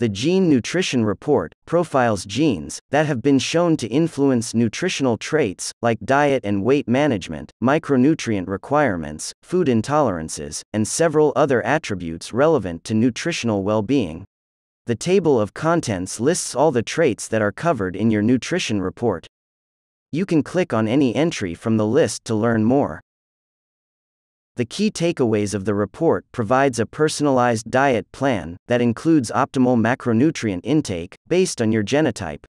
The Gene Nutrition Report profiles genes that have been shown to influence nutritional traits, like diet and weight management, micronutrient requirements, food intolerances, and several other attributes relevant to nutritional well being. The table of contents lists all the traits that are covered in your nutrition report. You can click on any entry from the list to learn more. The key takeaways of the report provides a personalized diet plan that includes optimal macronutrient intake based on your genotype.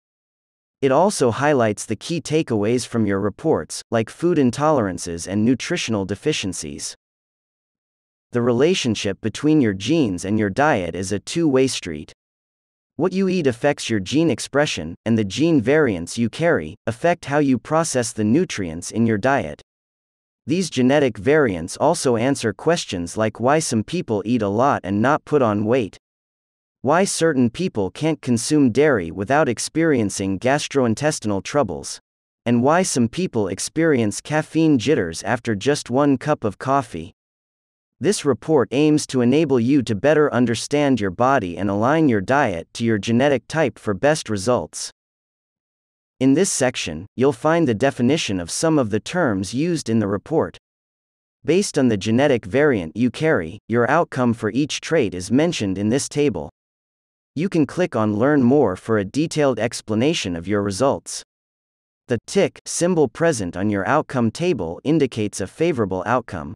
It also highlights the key takeaways from your reports, like food intolerances and nutritional deficiencies. The relationship between your genes and your diet is a two way street. What you eat affects your gene expression, and the gene variants you carry affect how you process the nutrients in your diet. These genetic variants also answer questions like why some people eat a lot and not put on weight, why certain people can't consume dairy without experiencing gastrointestinal troubles, and why some people experience caffeine jitters after just one cup of coffee. This report aims to enable you to better understand your body and align your diet to your genetic type for best results. In this section, you'll find the definition of some of the terms used in the report. Based on the genetic variant you carry, your outcome for each trait is mentioned in this table. You can click on Learn More for a detailed explanation of your results. The tick symbol present on your outcome table indicates a favorable outcome.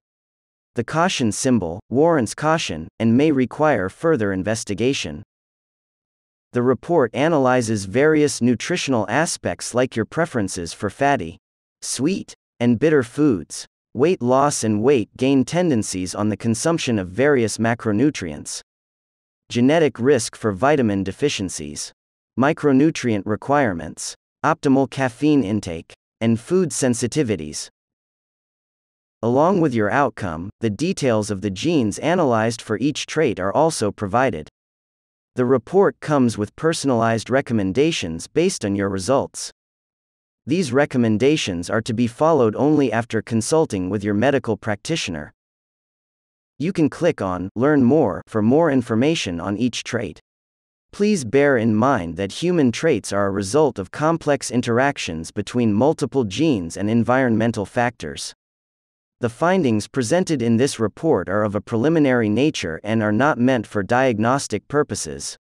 The caution symbol warrants caution and may require further investigation. The report analyzes various nutritional aspects like your preferences for fatty, sweet, and bitter foods, weight loss and weight gain tendencies on the consumption of various macronutrients, genetic risk for vitamin deficiencies, micronutrient requirements, optimal caffeine intake, and food sensitivities. Along with your outcome, the details of the genes analyzed for each trait are also provided. The report comes with personalized recommendations based on your results. These recommendations are to be followed only after consulting with your medical practitioner. You can click on Learn More for more information on each trait. Please bear in mind that human traits are a result of complex interactions between multiple genes and environmental factors. The findings presented in this report are of a preliminary nature and are not meant for diagnostic purposes.